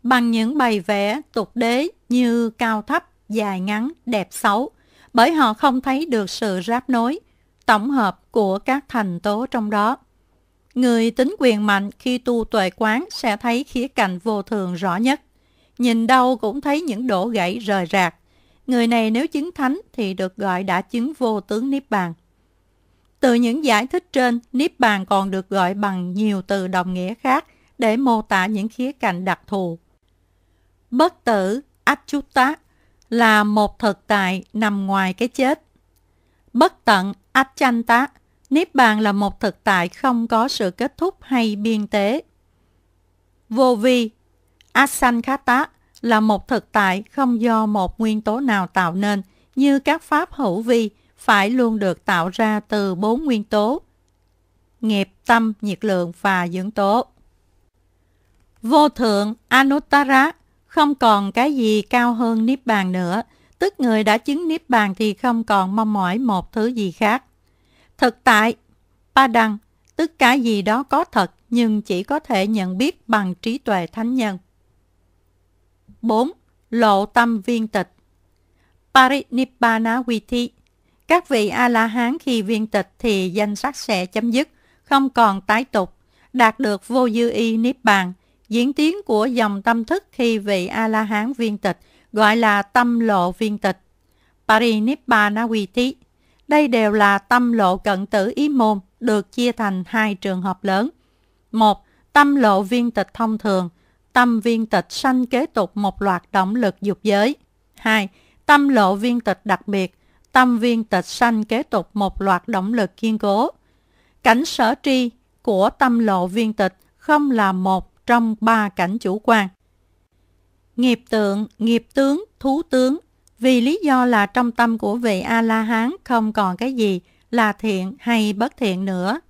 bằng những bày vẽ tục đế như cao thấp, dài ngắn, đẹp xấu, bởi họ không thấy được sự ráp nối, tổng hợp của các thành tố trong đó. Người tính quyền mạnh khi tu tuệ quán sẽ thấy khía cạnh vô thường rõ nhất. Nhìn đâu cũng thấy những đổ gãy rời rạc. Người này nếu chứng thánh thì được gọi đã chứng vô tướng Niết Bàn. Từ những giải thích trên, Niết Bàn còn được gọi bằng nhiều từ đồng nghĩa khác để mô tả những khía cạnh đặc thù. Bất tử, Achyutta, là một thực tại nằm ngoài cái chết. Bất tận, Achanta, Niết bàn là một thực tại không có sự kết thúc hay biên tế. Vô vi, asankhata là một thực tại không do một nguyên tố nào tạo nên, như các pháp hữu vi phải luôn được tạo ra từ bốn nguyên tố, nghiệp, tâm, nhiệt lượng và dưỡng tố. Vô thượng Anuttara không còn cái gì cao hơn Niết Bàn nữa, tức người đã chứng Niết Bàn thì không còn mong mỏi một thứ gì khác. Thực tại, ba đăng, tất cả gì đó có thật nhưng chỉ có thể nhận biết bằng trí tuệ thánh nhân. 4. Lộ tâm viên tịch Parinibbana Viti Các vị A-la-hán khi viên tịch thì danh sắc sẽ chấm dứt, không còn tái tục, đạt được vô dư y niết bàn. Diễn tiến của dòng tâm thức khi vị A-la-hán viên tịch gọi là tâm lộ viên tịch. Parinibbana Viti đây đều là tâm lộ cận tử ý môn, được chia thành hai trường hợp lớn. một Tâm lộ viên tịch thông thường, tâm viên tịch sanh kế tục một loạt động lực dục giới. hai Tâm lộ viên tịch đặc biệt, tâm viên tịch sanh kế tục một loạt động lực kiên cố. Cảnh sở tri của tâm lộ viên tịch không là một trong ba cảnh chủ quan. Nghiệp tượng, nghiệp tướng, thú tướng vì lý do là trong tâm của vị A-la-hán không còn cái gì là thiện hay bất thiện nữa.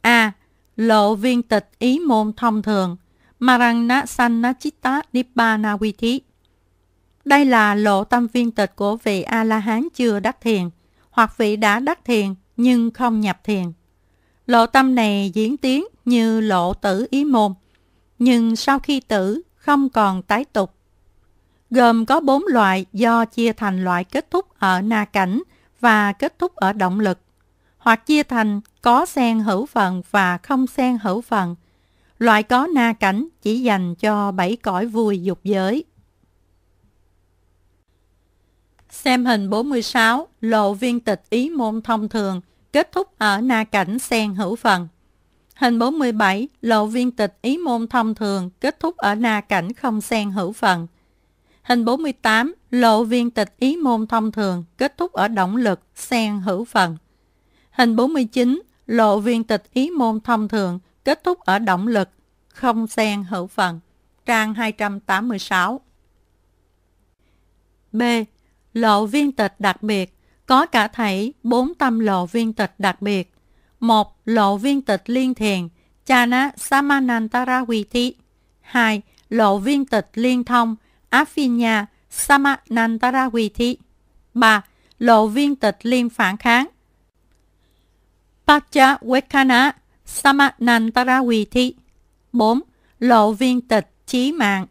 A. lộ viên tịch ý môn thông thường Marana Sannachita Nibbana Vithi Đây là lộ tâm viên tịch của vị A-la-hán chưa đắc thiền hoặc vị đã đắc thiền nhưng không nhập thiền. Lộ tâm này diễn tiến như lộ tử ý môn nhưng sau khi tử không còn tái tục gồm có bốn loại do chia thành loại kết thúc ở na cảnh và kết thúc ở động lực, hoặc chia thành có sen hữu phần và không sen hữu phần. Loại có na cảnh chỉ dành cho bảy cõi vui dục giới. Xem hình 46, lộ viên tịch ý môn thông thường, kết thúc ở na cảnh sen hữu phần. Hình 47, lộ viên tịch ý môn thông thường, kết thúc ở na cảnh không sen hữu phần. Hình 48, lộ viên tịch ý môn thông thường, kết thúc ở động lực, xen hữu phần. Hình 49, lộ viên tịch ý môn thông thường, kết thúc ở động lực, không xen hữu phần. Trang 286 B. Lộ viên tịch đặc biệt Có cả thảy 4 tâm lộ viên tịch đặc biệt 1. Lộ viên tịch liên thiền Chana Samanantara Quy Thí 2. Lộ viên tịch liên thông Afinya Samanantarawiti. 3. Lộ viên tịch liên phản kháng Pachawekana Samanantarawiti. 4. Lộ viên tịch chí mạng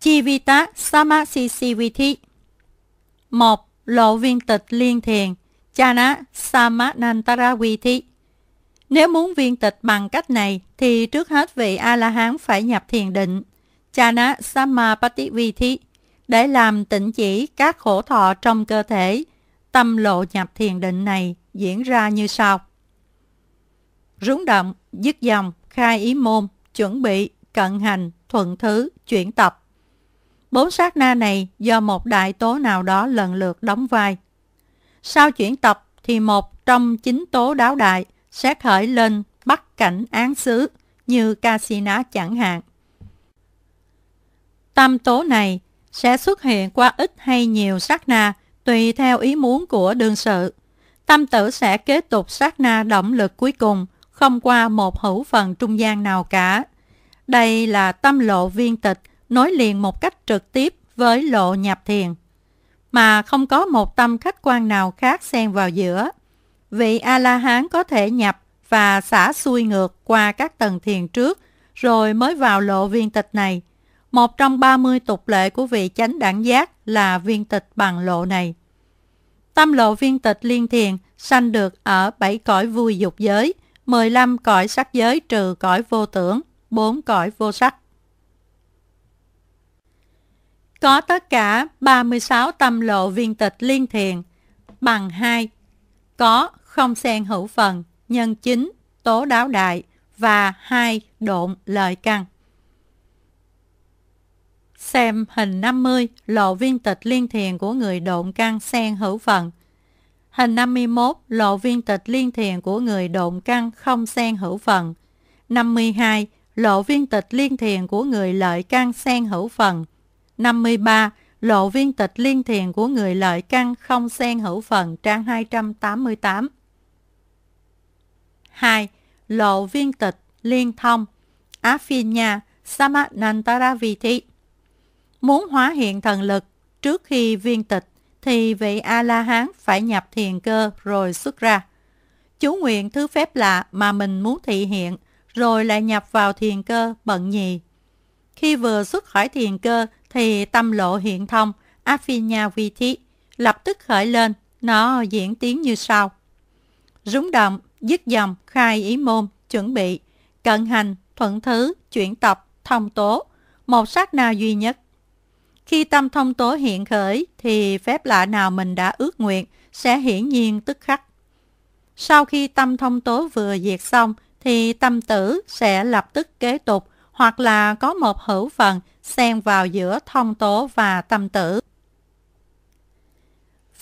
Chivita Samasisiviti. 1. Lộ viên tịch liên thiền Chana Samanantarawiti. Nếu muốn viên tịch bằng cách này thì trước hết vị A-la-hán phải nhập thiền định. Chana Samapati Vi Thị để làm tỉnh chỉ các khổ thọ trong cơ thể. Tâm lộ nhập thiền định này diễn ra như sau. Rúng động, dứt dòng, khai ý môn, chuẩn bị, cận hành, thuận thứ, chuyển tập. Bốn sát na này do một đại tố nào đó lần lượt đóng vai. Sau chuyển tập thì một trong chín tố đáo đại sẽ khởi lên bắt cảnh án xứ như Casina chẳng hạn. Tâm tố này sẽ xuất hiện qua ít hay nhiều sát na tùy theo ý muốn của đương sự. Tâm tử sẽ kế tục sát na động lực cuối cùng, không qua một hữu phần trung gian nào cả. Đây là tâm lộ viên tịch nối liền một cách trực tiếp với lộ nhập thiền, mà không có một tâm khách quan nào khác xen vào giữa. Vị A-la-hán có thể nhập và xả xuôi ngược qua các tầng thiền trước, rồi mới vào lộ viên tịch này. Một trong 30 tục lệ của vị chánh đẳng giác là viên tịch bằng lộ này. tâm lộ viên tịch liên thiền sanh được ở bảy cõi vui dục giới, 15 cõi sắc giới trừ cõi vô tưởng, 4 cõi vô sắc. Có tất cả 36 tâm lộ viên tịch liên thiền bằng 2, có không xen hữu phần, nhân chính, tố đáo đại và hai độn lợi căn xem hình 50 lộ viên tịch liên thiền của người độn căn sen hữu phận. Hình 51 lộ viên tịch liên thiền của người độn căn không sen hữu phận. 52 lộ viên tịch liên thiền của người lợi căn sen hữu phần. 53 lộ viên tịch liên thiền của người lợi căn không sen hữu phần trang 288. 2. Lộ viên tịch liên thông Aphinya Samanantaravithi Muốn hóa hiện thần lực trước khi viên tịch thì vị A-la-hán phải nhập thiền cơ rồi xuất ra. Chú nguyện thứ phép lạ mà mình muốn thị hiện rồi lại nhập vào thiền cơ bận nhì. Khi vừa xuất khỏi thiền cơ thì tâm lộ hiện thông Afinya Vi Thí lập tức khởi lên, nó diễn tiến như sau. Rúng động, dứt dòng, khai ý môn, chuẩn bị, cận hành, thuận thứ, chuyển tập, thông tố, một sát na duy nhất. Khi tâm thông tố hiện khởi thì phép lạ nào mình đã ước nguyện sẽ hiển nhiên tức khắc. Sau khi tâm thông tố vừa diệt xong thì tâm tử sẽ lập tức kế tục hoặc là có một hữu phần xen vào giữa thông tố và tâm tử.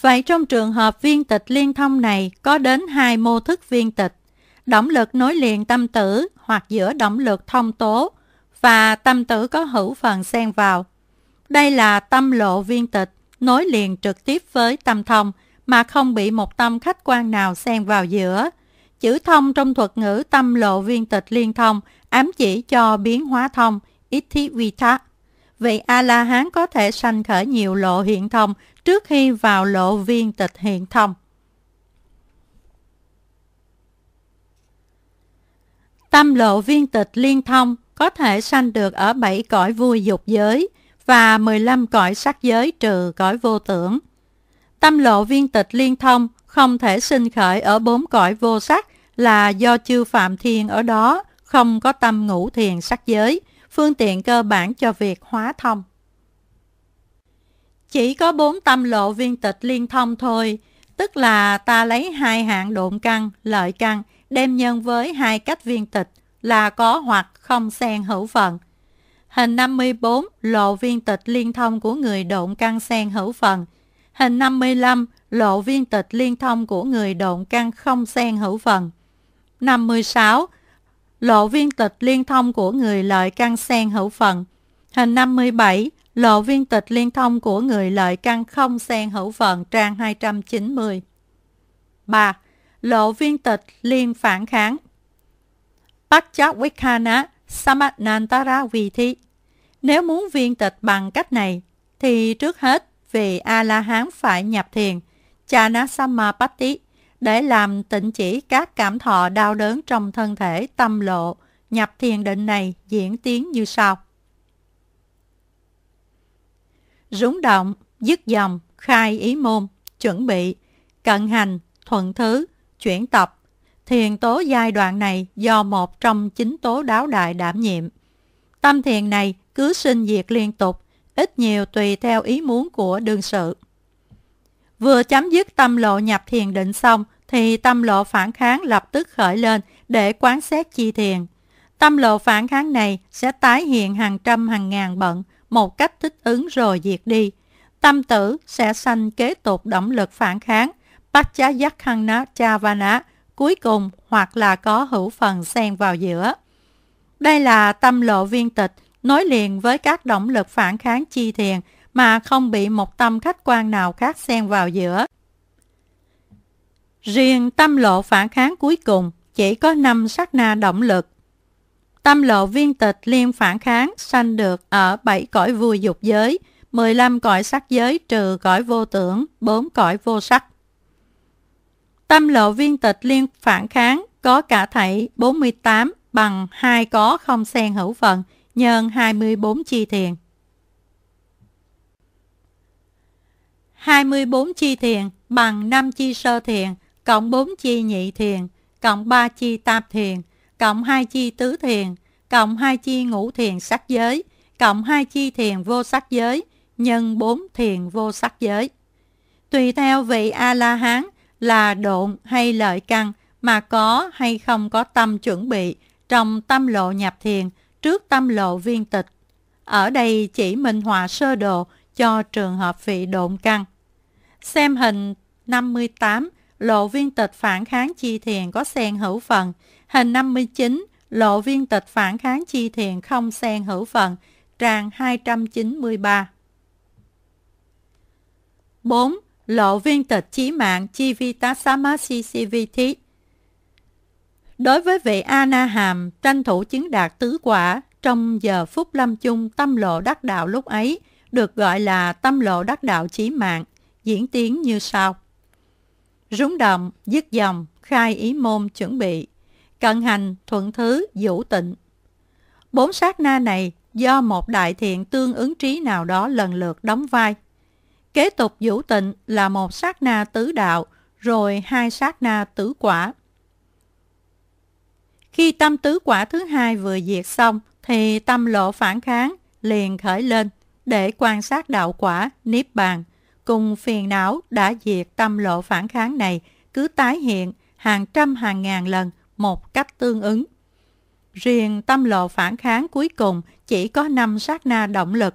Vậy trong trường hợp viên tịch liên thông này có đến hai mô thức viên tịch, động lực nối liền tâm tử hoặc giữa động lực thông tố và tâm tử có hữu phần xen vào đây là tâm lộ viên tịch, nối liền trực tiếp với tâm thông mà không bị một tâm khách quan nào xen vào giữa. Chữ thông trong thuật ngữ tâm lộ viên tịch liên thông ám chỉ cho biến hóa thông, thí vi Ithivita. Vị A-la-hán có thể sanh khởi nhiều lộ hiện thông trước khi vào lộ viên tịch hiện thông. Tâm lộ viên tịch liên thông có thể sanh được ở bảy cõi vui dục giới – và 15 cõi sắc giới trừ cõi vô tưởng. Tâm lộ viên tịch liên thông không thể sinh khởi ở bốn cõi vô sắc là do chư phạm thiên ở đó không có tâm ngũ thiền sắc giới, phương tiện cơ bản cho việc hóa thông. Chỉ có bốn tâm lộ viên tịch liên thông thôi, tức là ta lấy hai hạng độn căn, lợi căn, đem nhân với hai cách viên tịch là có hoặc không xen hữu phận, Hình 54 lộ viên tịch liên thông của người độn căn sen hữu phần. Hình 55 lộ viên tịch liên thông của người độn căn không sen hữu phần. 56. Lộ viên tịch liên thông của người lợi căn sen hữu phần. Hình 57. Lộ viên tịch liên thông của người lợi căn không sen hữu phần trang 290. 3. Lộ viên tịch liên phản kháng Pachawikana Samatnantara Vithi nếu muốn viên tịch bằng cách này, thì trước hết vì A-la-hán phải nhập thiền, cha-na-sama-pati để làm tịnh chỉ các cảm thọ đau đớn trong thân thể tâm lộ, nhập thiền định này diễn tiến như sau. Rúng động, dứt dòng, khai ý môn, chuẩn bị, cận hành, thuận thứ, chuyển tập. Thiền tố giai đoạn này do một trong chính tố đáo đại đảm nhiệm. Tâm thiền này cứ sinh diệt liên tục, ít nhiều tùy theo ý muốn của đương sự. Vừa chấm dứt tâm lộ nhập thiền định xong, thì tâm lộ phản kháng lập tức khởi lên để quán xét chi thiền. Tâm lộ phản kháng này sẽ tái hiện hàng trăm hàng ngàn bận, một cách thích ứng rồi diệt đi. Tâm tử sẽ sanh kế tục động lực phản kháng, cha va Chavana, cuối cùng hoặc là có hữu phần xen vào giữa. Đây là tâm lộ viên tịch nối liền với các động lực phản kháng chi thiền mà không bị một tâm khách quan nào khác xen vào giữa. Riêng tâm lộ phản kháng cuối cùng chỉ có 5 sát na động lực. Tâm lộ viên tịch liên phản kháng sanh được ở 7 cõi vui dục giới, 15 cõi sắc giới trừ cõi vô tưởng, 4 cõi vô sắc. Tâm lộ viên tịch liên phản kháng có cả thảy 48 bằng hai có không xen hữu phần – nhân 24 chi thiền. 24 chi thiền bằng 5 chi sơ thiền, cộng 4 chi nhị thiền, cộng 3 chi tam thiền, cộng 2 chi tứ thiền, cộng 2 chi ngũ thiền sắc giới, cộng 2 chi thiền vô sắc giới, nhân 4 thiền vô sắc giới. Tùy theo vị A-la-hán là độn hay lợi căn mà có hay không có tâm chuẩn bị trong tâm lộ nhập thiền – trước tâm lộ viên tịch. Ở đây chỉ minh họa sơ đồ cho trường hợp vị độn căn. Xem hình 58, lộ viên tịch phản kháng chi thiền có xen hữu phần. Hình 59, lộ viên tịch phản kháng chi thiền không xen hữu phần, trang 293. 4. Lộ viên tịch chí mạng chi vi tá samasi si vi thí Đối với vị A-na-hàm, tranh thủ chứng đạt tứ quả trong giờ phút lâm chung tâm lộ đắc đạo lúc ấy, được gọi là tâm lộ đắc đạo chí mạng, diễn tiến như sau. Rúng động, dứt dòng, khai ý môn chuẩn bị, cận hành, thuận thứ, vũ tịnh. Bốn sát na này do một đại thiện tương ứng trí nào đó lần lượt đóng vai. Kế tục vũ tịnh là một sát na tứ đạo, rồi hai sát na tứ quả. Khi tâm tứ quả thứ hai vừa diệt xong, thì tâm lộ phản kháng liền khởi lên để quan sát đạo quả niếp bàn. Cùng phiền não đã diệt tâm lộ phản kháng này cứ tái hiện hàng trăm hàng ngàn lần một cách tương ứng. Riêng tâm lộ phản kháng cuối cùng chỉ có 5 sát na động lực.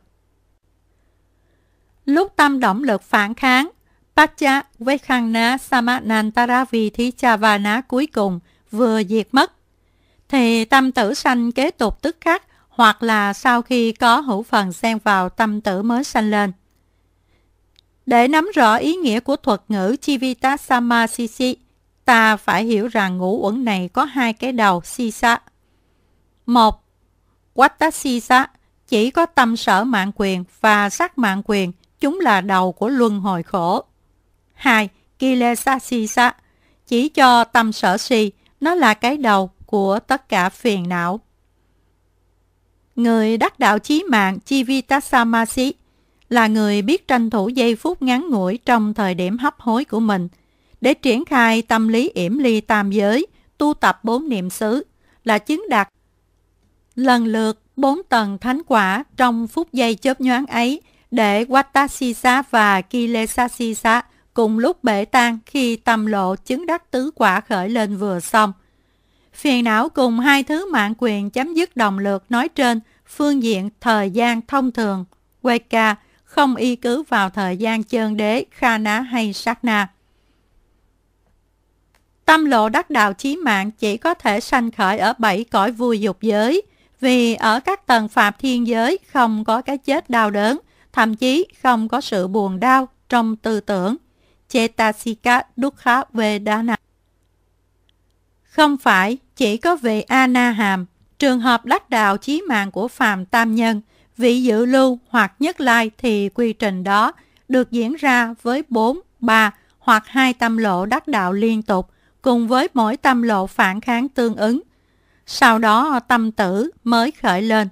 Lúc tâm động lực phản kháng, Pacha Vekhana Samanantara Vithichavaná cuối cùng vừa diệt mất thì tâm tử sanh kế tục tức khắc hoặc là sau khi có hữu phần xen vào tâm tử mới sanh lên. Để nắm rõ ý nghĩa của thuật ngữ Chivita Samasisi, ta phải hiểu rằng ngũ uẩn này có hai cái đầu Sisa. Một, Quatta Sisa chỉ có tâm sở mạng quyền và sắc mạng quyền, chúng là đầu của luân hồi khổ. hai Kilesa Sisa chỉ cho tâm sở si, nó là cái đầu của tất cả phiền não. Người đắc đạo chí mạng Chivitasamasi là người biết tranh thủ giây phút ngắn ngủi trong thời điểm hấp hối của mình để triển khai tâm lý yểm ly tam giới, tu tập bốn niệm xứ là chứng đạt lần lượt bốn tầng thánh quả trong phút giây chớp nhoáng ấy để Wattasisa và Kilesasisa cùng lúc bể tan khi tâm lộ chứng đắc tứ quả khởi lên vừa xong. Phiền não cùng hai thứ mạng quyền chấm dứt đồng lượt nói trên phương diện thời gian thông thường, WK, không y cứ vào thời gian chơn đế, khana hay sát Tâm lộ đắc đạo chí mạng chỉ có thể sanh khởi ở bảy cõi vui dục giới, vì ở các tầng phạm thiên giới không có cái chết đau đớn, thậm chí không có sự buồn đau trong tư tưởng. Chetasika Dukkha Vedana không phải chỉ có về Ana Hàm, trường hợp đắc đạo chí mạng của Phạm Tam Nhân, vị dự lưu hoặc nhất lai thì quy trình đó được diễn ra với 4, 3 hoặc 2 tâm lộ đắc đạo liên tục cùng với mỗi tâm lộ phản kháng tương ứng. Sau đó tâm tử mới khởi lên.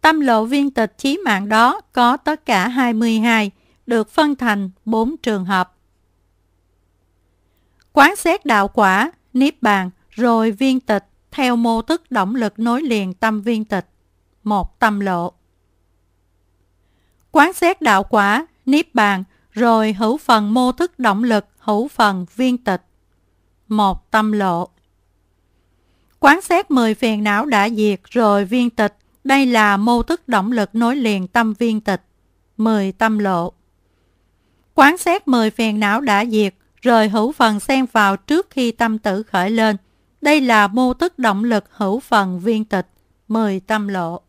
Tâm lộ viên tịch chí mạng đó có tất cả 22, được phân thành 4 trường hợp. Quán xét đạo quả niết bàn, rồi viên tịch, theo mô thức động lực nối liền tâm viên tịch. Một tâm lộ. Quán xét đạo quả, niết bàn, rồi hữu phần mô thức động lực, hữu phần viên tịch. Một tâm lộ. Quán xét 10 phiền não đã diệt rồi viên tịch, đây là mô thức động lực nối liền tâm viên tịch. 10 tâm lộ. Quán xét 10 phiền não đã diệt rồi hữu phần xen vào trước khi tâm tử khởi lên. Đây là mô tức động lực hữu phần viên tịch, 10 tâm lộ.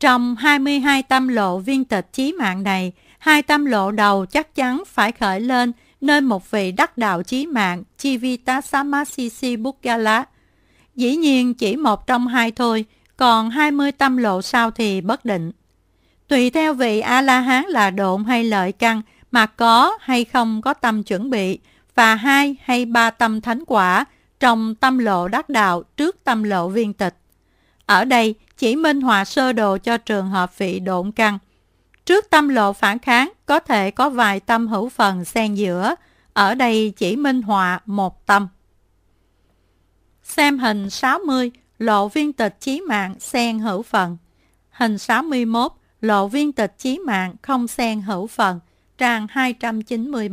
Trong 22 tâm lộ viên tịch chí mạng này, hai tâm lộ đầu chắc chắn phải khởi lên nơi một vị đắc đạo chí mạng Chivitasamasisi Buggala. Dĩ nhiên chỉ một trong hai thôi, còn 20 tâm lộ sau thì bất định. Tùy theo vị A-la-hán là độn hay lợi căn mà có hay không có tâm chuẩn bị và hai hay ba tâm thánh quả trong tâm lộ đắc đạo trước tâm lộ viên tịch. Ở đây chỉ minh họa sơ đồ cho trường hợp vị độn căn. Trước tâm lộ phản kháng có thể có vài tâm hữu phần xen giữa, ở đây chỉ minh họa một tâm. Xem hình 60, lộ viên tịch chí mạng xen hữu phần. Hình 61, lộ viên tịch chí mạng không xen hữu phần trang 297